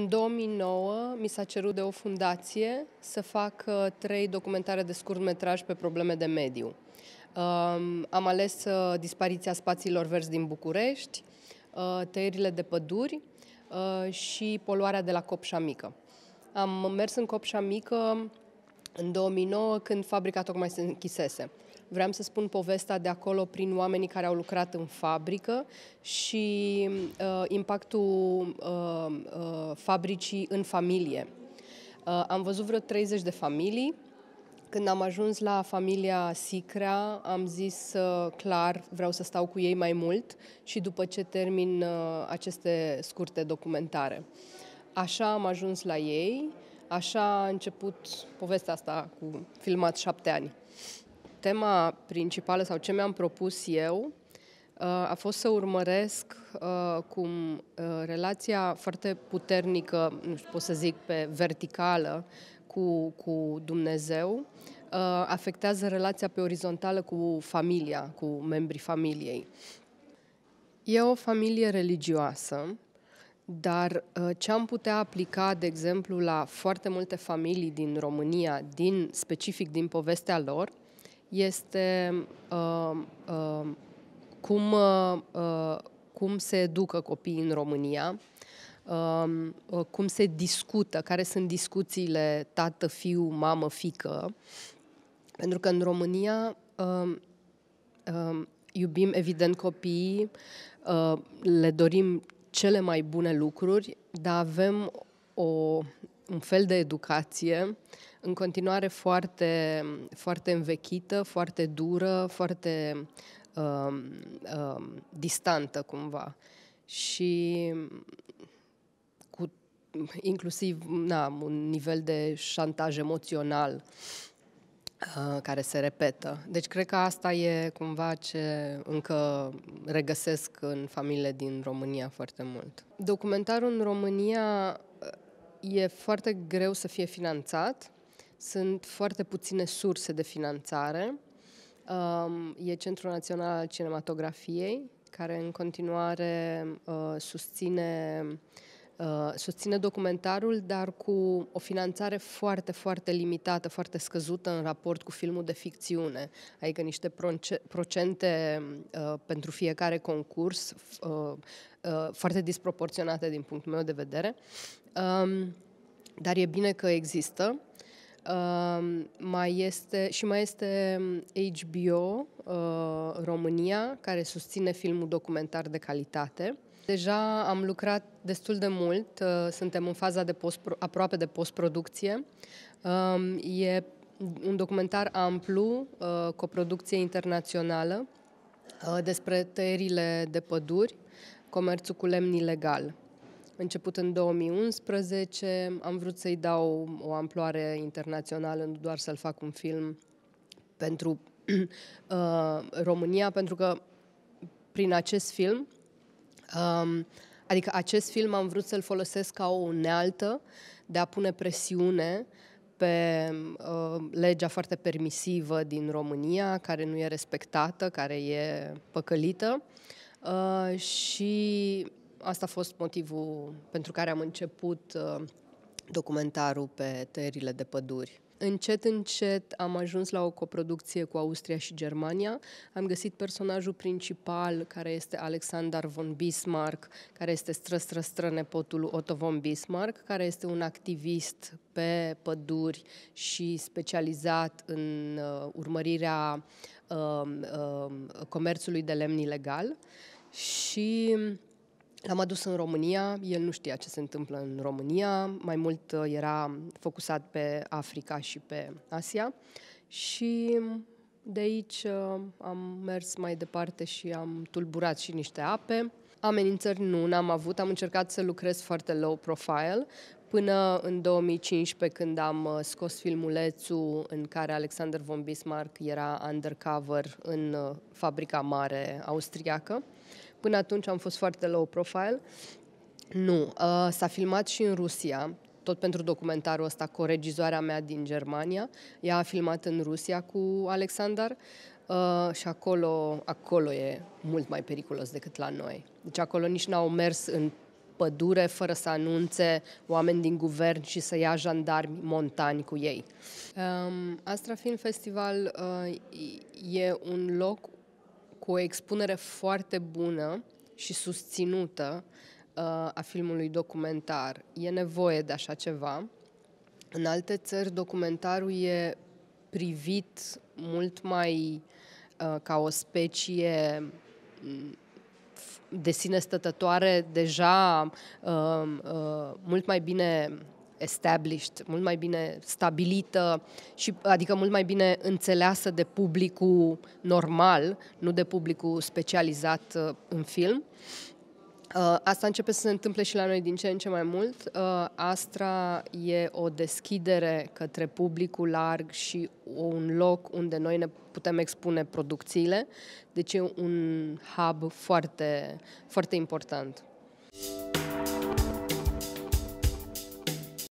În 2009 mi s-a cerut de o fundație să fac uh, trei documentare de scurt metraj pe probleme de mediu. Um, am ales uh, dispariția spațiilor verzi din București, uh, tăierile de păduri și poluarea de la Copșa Mică. Am mers în Copșa Mică în 2009, când fabrica tocmai se închisese. Vreau să spun povestea de acolo prin oamenii care au lucrat în fabrică și uh, impactul uh, uh, fabricii în familie. Uh, am văzut vreo 30 de familii. Când am ajuns la familia Sicrea, am zis uh, clar, vreau să stau cu ei mai mult și după ce termin uh, aceste scurte documentare. Așa am ajuns la ei. Așa a început povestea asta cu filmat șapte ani. Tema principală sau ce mi-am propus eu uh, a fost să urmăresc uh, cum uh, relația foarte puternică, nu știu, pot să zic pe verticală, cu, cu Dumnezeu, afectează relația pe orizontală cu familia, cu membrii familiei. E o familie religioasă dar uh, ce am putea aplica, de exemplu, la foarte multe familii din România, din specific din povestea lor, este uh, uh, cum, uh, uh cum se educă copiii în România, um, uh, cum se discută, care sunt discuțiile tată-fiu, mamă-fică. Pentru că în România uh, uh, iubim, evident, copiii, uh, le dorim cele mai bune lucruri, dar avem o, un fel de educație în continuare foarte, foarte învechită, foarte dură, foarte uh, uh, distantă cumva. Și cu inclusiv na, un nivel de șantaj emoțional uh, Uh, care se repetă. Deci cred că asta e cumva ce încă regăsesc în familiile din România foarte mult. Documentarul în România uh, e foarte greu să fie finanțat. Sunt foarte puține surse de finanțare. Um, e Centrul Național al Cinematografiei, care în continuare uh, susține Uh, susține documentarul, dar cu o finanțare foarte, foarte limitată, foarte scăzută în raport cu filmul de ficțiune, adică niște procente uh, pentru fiecare concurs uh, uh, foarte disproporționate din punctul meu de vedere. Um, dar e bine că există. Uh, mai este și mai este um, HBO uh, România care susține filmul documentar de calitate Deja am lucrat destul de mult, uh, suntem în faza de post, aproape de postproducție. Um, e un documentar amplu, uh, cu o producție internațională, uh, despre tăierile de păduri, comerțul cu lemn ilegal. Început în 2011, am vrut să-i dau o amploare internațională, nu doar să-l fac un film pentru România, pentru că prin acest film Um, adică acest film am vrut să-l folosesc ca o unealtă de a pune presiune pe uh, legea foarte permisivă din România, care nu e respectată, care e păcălită. Uh, și asta a fost motivul pentru care am început uh, documentarul pe tăierile de păduri încet, încet am ajuns la o coproducție cu Austria și Germania. Am găsit personajul principal, care este Alexander von Bismarck, care este stră, stră, stră nepotul Otto von Bismarck, care este un activist pe păduri și specializat în uh, urmărirea uh, uh, comerțului de lemn ilegal. Și L-am adus în România, el nu știa ce se întâmplă în România, mai mult uh, era focusat pe Africa și pe Asia și de aici uh, am mers mai departe și am tulburat și niște ape. Amenințări nu, n-am avut, am încercat să lucrez foarte low profile, până în 2015 când am uh, scos filmulețul în care Alexander von Bismarck era undercover în fabrica mare austriacă Până atunci am fost foarte low profile. Nu, uh, s-a filmat și în Rusia, tot pentru documentarul ăsta, cu regizoarea mea din Germania. Ea a filmat în Rusia cu Alexander uh, și acolo, acolo e mult mai periculos decât la noi. Deci acolo nici n-au mers în pădure fără să anunțe oameni din guvern și să ia jandarmi montani cu ei. Um, Astra Film Festival uh, e un loc cu o expunere foarte bună și susținută uh, a filmului documentar. E nevoie de așa ceva. În alte țări, documentarul e privit mult mai uh, ca o specie mm, de sine stătătoare deja uh, uh, mult mai bine established, mult mai bine stabilită, și, adică mult mai bine înțeleasă de publicul normal, nu de publicul specializat uh, în film. Uh, asta începe să se întâmple și la noi din ce în ce mai mult. Uh, Astra e o deschidere către publicul larg și un loc unde noi ne putem expune producțiile. Deci e un hub foarte, foarte important. Thank you